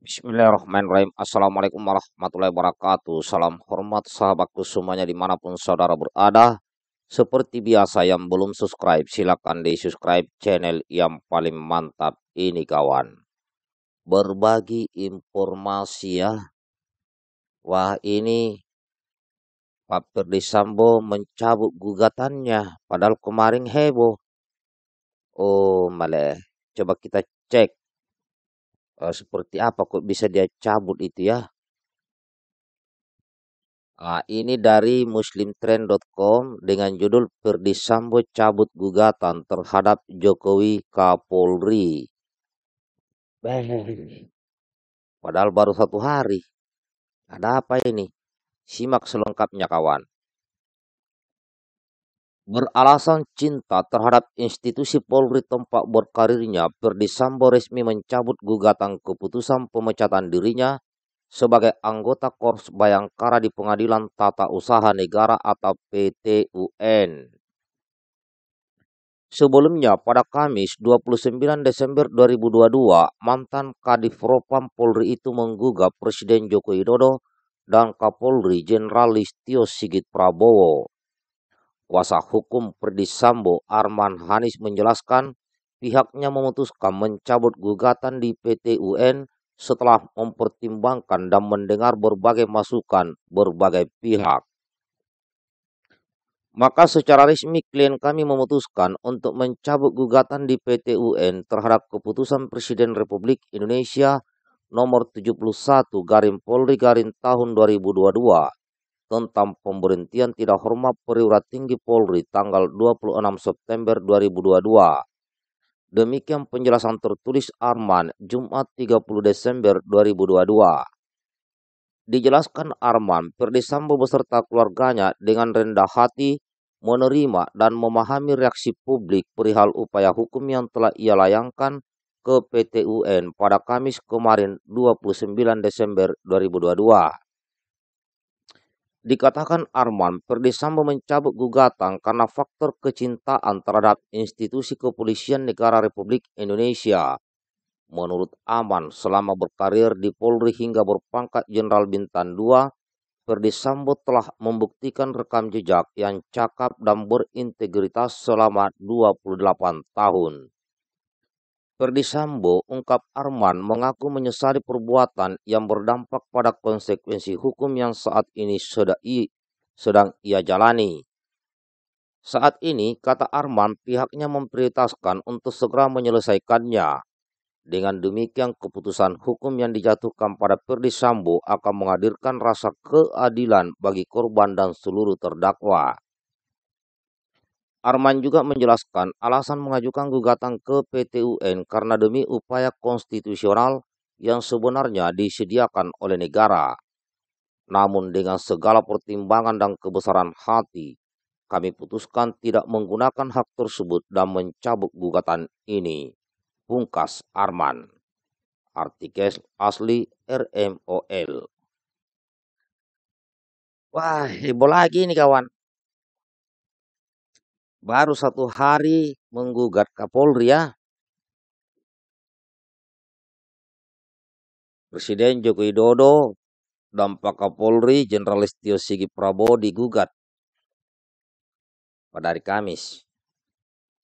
Bismillahirrahmanirrahim. Assalamualaikum warahmatullahi wabarakatuh. Salam hormat sahabatku semuanya dimanapun saudara berada. Seperti biasa yang belum subscribe silakan di subscribe channel yang paling mantap ini kawan. Berbagi informasi ya. Wah ini Pak Perdi mencabut gugatannya padahal kemarin heboh. Oh malah coba kita cek uh, seperti apa kok bisa dia cabut itu ya. Nah, ini dari muslimtrend.com dengan judul Ferdi Sambo cabut gugatan terhadap Jokowi Kapolri. Padahal baru satu hari. Ada apa ini? Simak selengkapnya kawan. Beralasan cinta terhadap institusi Polri tempat berkarirnya, Perdi Sambo resmi mencabut gugatan keputusan pemecatan dirinya sebagai anggota Korps Bayangkara di Pengadilan Tata Usaha Negara atau PTUN. Sebelumnya, pada Kamis 29 Desember 2022, mantan Kadif Propam Polri itu menggugat Presiden Joko Widodo dan Kapolri Jenderal Listio Sigit Prabowo Kuasa hukum Perdisambo Arman Hanis menjelaskan pihaknya memutuskan mencabut gugatan di PT UN setelah mempertimbangkan dan mendengar berbagai masukan berbagai pihak. Maka secara resmi klien kami memutuskan untuk mencabut gugatan di PT UN terhadap keputusan Presiden Republik Indonesia nomor 71 Garing Polri Garing tahun 2022 tentang pemberhentian tidak hormat perwira tinggi Polri tanggal 26 September 2022. Demikian penjelasan tertulis Arman Jumat 30 Desember 2022. Dijelaskan Arman, Ferdi Sambo beserta keluarganya dengan rendah hati menerima dan memahami reaksi publik perihal upaya hukum yang telah ia layangkan ke PTUN pada Kamis kemarin 29 Desember 2022. Dikatakan Arman, Perdisambo mencabut gugatan karena faktor kecintaan terhadap institusi kepolisian negara Republik Indonesia. Menurut Aman, selama berkarir di Polri hingga berpangkat Jenderal Bintang 2, Perdisambo telah membuktikan rekam jejak yang cakap dan berintegritas selama 28 tahun. Perdisambo, Sambo ungkap Arman mengaku menyesali perbuatan yang berdampak pada konsekuensi hukum yang saat ini sedang ia jalani. Saat ini, kata Arman, pihaknya memprioritaskan untuk segera menyelesaikannya. Dengan demikian, keputusan hukum yang dijatuhkan pada Perdisambo Sambo akan menghadirkan rasa keadilan bagi korban dan seluruh terdakwa. Arman juga menjelaskan alasan mengajukan gugatan ke PTUN karena demi upaya konstitusional yang sebenarnya disediakan oleh negara. Namun dengan segala pertimbangan dan kebesaran hati, kami putuskan tidak menggunakan hak tersebut dan mencabut gugatan ini. Pungkas Arman. Artikel asli RMOL. Wah, heboh lagi nih kawan baru satu hari menggugat Kapolri ya. Presiden Joko Widodo dampak Kapolri Jenderal Listio Sigit Prabowo digugat pada hari Kamis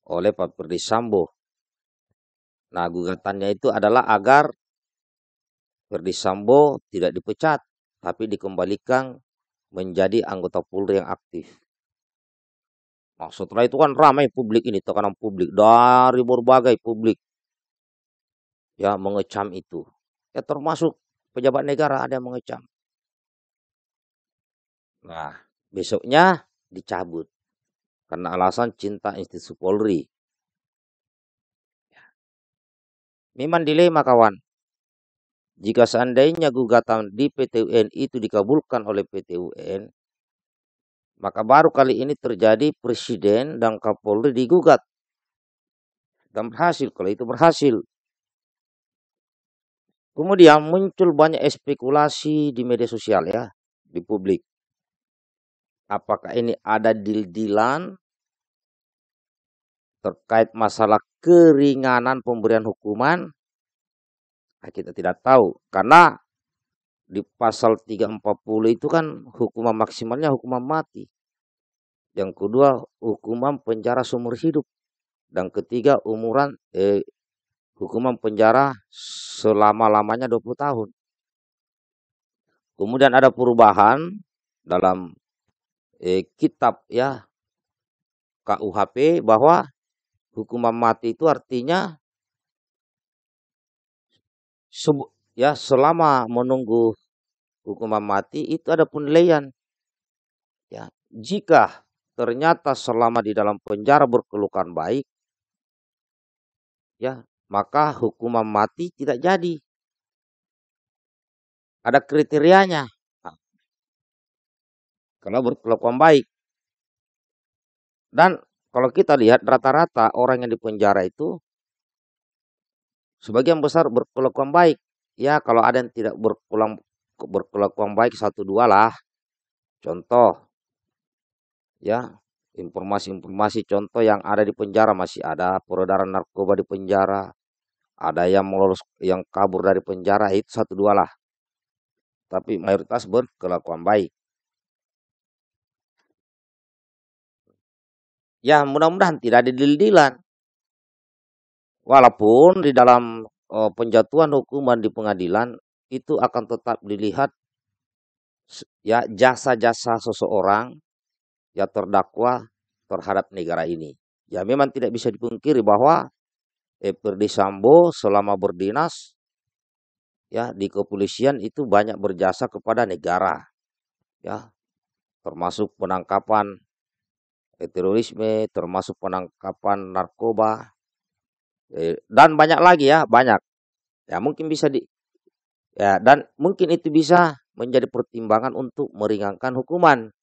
oleh Pak Perdi Sambo. Nah, gugatannya itu adalah agar Perdi Sambo tidak dipecat tapi dikembalikan menjadi anggota Polri yang aktif. Nah, setelah itu kan ramai publik ini, tekanan publik dari berbagai publik ya mengecam itu. Ya termasuk pejabat negara ada yang mengecam. Nah, besoknya dicabut karena alasan cinta institusi Polri. Ya. Memang dilema kawan. Jika seandainya gugatan di PTUN itu dikabulkan oleh PTUN maka baru kali ini terjadi presiden dan kapolri digugat. Dan berhasil, kalau itu berhasil. Kemudian muncul banyak spekulasi di media sosial ya, di publik. Apakah ini ada deal-dealan terkait masalah keringanan pemberian hukuman? Nah, kita tidak tahu karena di pasal 340 itu kan hukuman maksimalnya hukuman mati. Yang kedua hukuman penjara seumur hidup. Dan ketiga umuran eh, hukuman penjara selama-lamanya 20 tahun. Kemudian ada perubahan dalam eh, kitab ya KUHP bahwa hukuman mati itu artinya ya selama menunggu hukuman mati itu ada penilaian. Ya, jika ternyata selama di dalam penjara berkelukan baik, ya maka hukuman mati tidak jadi. Ada kriterianya. kalau berkelakuan baik. Dan kalau kita lihat rata-rata orang yang dipenjara itu sebagian besar berkelakuan baik ya kalau ada yang tidak berpulang berkelakuan baik satu dua lah contoh ya informasi-informasi contoh yang ada di penjara masih ada peredaran narkoba di penjara ada yang melolos yang kabur dari penjara itu satu dua lah tapi mayoritas berkelakuan baik ya mudah-mudahan tidak ada dildilan walaupun di dalam uh, penjatuhan hukuman di pengadilan itu akan tetap dilihat ya jasa-jasa seseorang ya terdakwa terhadap negara ini. Ya memang tidak bisa dipungkiri bahwa eh, Perdi Sambo selama berdinas ya di kepolisian itu banyak berjasa kepada negara. Ya. Termasuk penangkapan eh, terorisme, termasuk penangkapan narkoba, Eh, dan banyak lagi ya banyak ya mungkin bisa di ya dan mungkin itu bisa menjadi pertimbangan untuk meringankan hukuman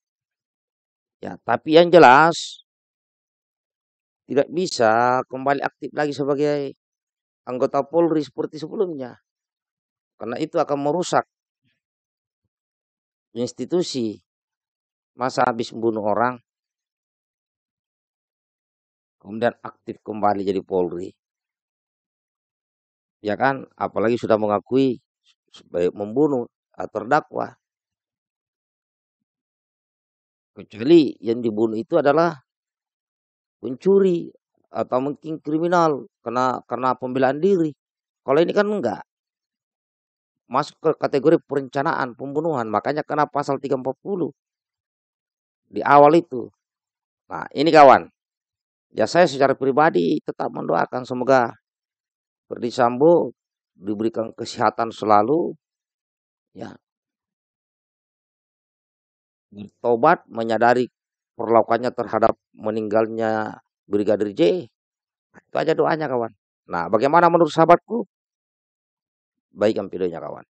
ya tapi yang jelas tidak bisa kembali aktif lagi sebagai anggota Polri seperti sebelumnya karena itu akan merusak institusi masa habis membunuh orang kemudian aktif kembali jadi Polri ya kan apalagi sudah mengakui sebagai membunuh atau terdakwa kecuali yang dibunuh itu adalah pencuri atau mungkin kriminal karena karena pembelaan diri kalau ini kan enggak masuk ke kategori perencanaan pembunuhan makanya kena pasal 340 di awal itu nah ini kawan ya saya secara pribadi tetap mendoakan semoga Ferdi Sambo diberikan kesehatan selalu ya bertobat menyadari perlakuannya terhadap meninggalnya Brigadir J itu aja doanya kawan nah bagaimana menurut sahabatku baik videonya kawan